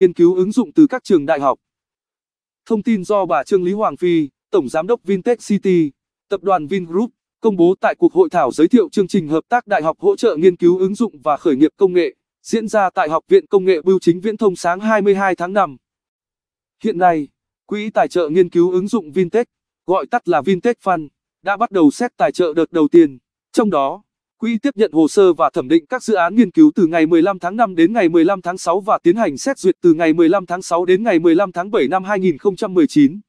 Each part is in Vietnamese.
nghiên cứu ứng dụng từ các trường đại học. Thông tin do bà Trương Lý Hoàng Phi, Tổng Giám đốc Vintech City, Tập đoàn Vingroup, công bố tại cuộc hội thảo giới thiệu chương trình hợp tác đại học hỗ trợ nghiên cứu ứng dụng và khởi nghiệp công nghệ, diễn ra tại Học viện Công nghệ Bưu chính Viễn thông sáng 22 tháng 5. Hiện nay, Quỹ tài trợ nghiên cứu ứng dụng Vintech, gọi tắt là Vintech Fund, đã bắt đầu xét tài trợ đợt đầu tiên, trong đó Quỹ tiếp nhận hồ sơ và thẩm định các dự án nghiên cứu từ ngày 15 tháng 5 đến ngày 15 tháng 6 và tiến hành xét duyệt từ ngày 15 tháng 6 đến ngày 15 tháng 7 năm 2019.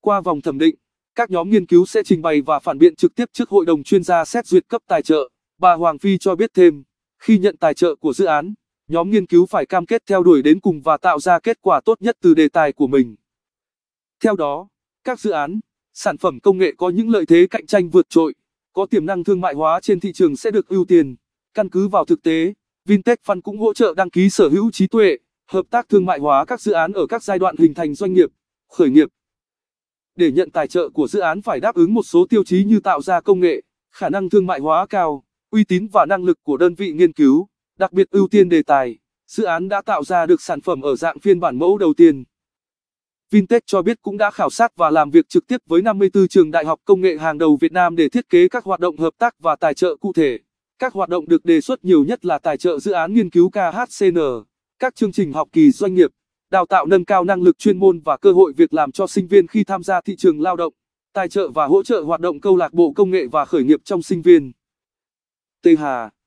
Qua vòng thẩm định, các nhóm nghiên cứu sẽ trình bày và phản biện trực tiếp trước hội đồng chuyên gia xét duyệt cấp tài trợ. Bà Hoàng Phi cho biết thêm, khi nhận tài trợ của dự án, nhóm nghiên cứu phải cam kết theo đuổi đến cùng và tạo ra kết quả tốt nhất từ đề tài của mình. Theo đó, các dự án, sản phẩm công nghệ có những lợi thế cạnh tranh vượt trội có tiềm năng thương mại hóa trên thị trường sẽ được ưu tiên. Căn cứ vào thực tế, Vintech Fund cũng hỗ trợ đăng ký sở hữu trí tuệ, hợp tác thương mại hóa các dự án ở các giai đoạn hình thành doanh nghiệp, khởi nghiệp. Để nhận tài trợ của dự án phải đáp ứng một số tiêu chí như tạo ra công nghệ, khả năng thương mại hóa cao, uy tín và năng lực của đơn vị nghiên cứu, đặc biệt ưu tiên đề tài. Dự án đã tạo ra được sản phẩm ở dạng phiên bản mẫu đầu tiên. Vintech cho biết cũng đã khảo sát và làm việc trực tiếp với 54 trường đại học công nghệ hàng đầu Việt Nam để thiết kế các hoạt động hợp tác và tài trợ cụ thể. Các hoạt động được đề xuất nhiều nhất là tài trợ dự án nghiên cứu KHCN, các chương trình học kỳ doanh nghiệp, đào tạo nâng cao năng lực chuyên môn và cơ hội việc làm cho sinh viên khi tham gia thị trường lao động, tài trợ và hỗ trợ hoạt động câu lạc bộ công nghệ và khởi nghiệp trong sinh viên. Tây Hà